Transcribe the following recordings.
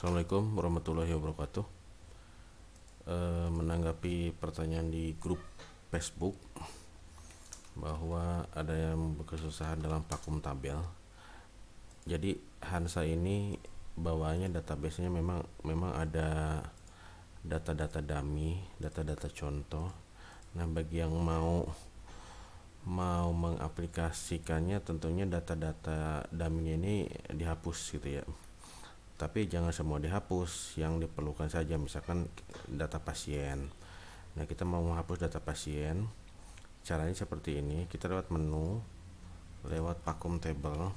Assalamualaikum warahmatullahi wabarakatuh. E, menanggapi pertanyaan di grup Facebook bahwa ada yang berkesusahan dalam vakum tabel. Jadi Hansa ini bawaannya nya memang memang ada data-data dummy, data-data contoh. Nah, bagi yang mau mau mengaplikasikannya tentunya data-data dummy ini dihapus gitu ya tapi jangan semua dihapus yang diperlukan saja misalkan data pasien nah kita mau menghapus data pasien caranya seperti ini kita lewat menu lewat vacuum table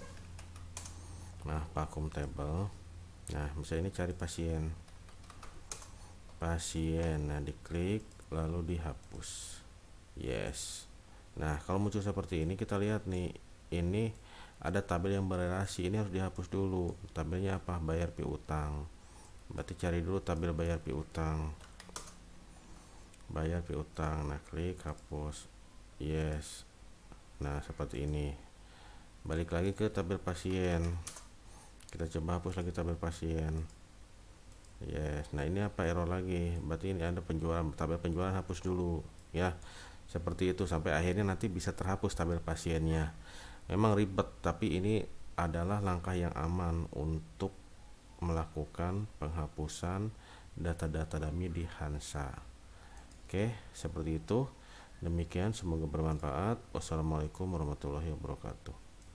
nah vacuum table nah misalnya ini cari pasien pasien nah diklik lalu dihapus yes nah kalau muncul seperti ini kita lihat nih ini ada tabel yang berrelasi ini harus dihapus dulu tabelnya apa bayar piutang berarti cari dulu tabel bayar piutang bayar piutang nah klik hapus yes nah seperti ini balik lagi ke tabel pasien kita coba hapus lagi tabel pasien yes nah ini apa error lagi berarti ini ada penjualan tabel penjualan hapus dulu ya seperti itu sampai akhirnya nanti bisa terhapus tabel pasiennya memang ribet tapi ini adalah langkah yang aman untuk melakukan penghapusan data-data dummy di Hansa oke seperti itu demikian semoga bermanfaat wassalamualaikum warahmatullahi wabarakatuh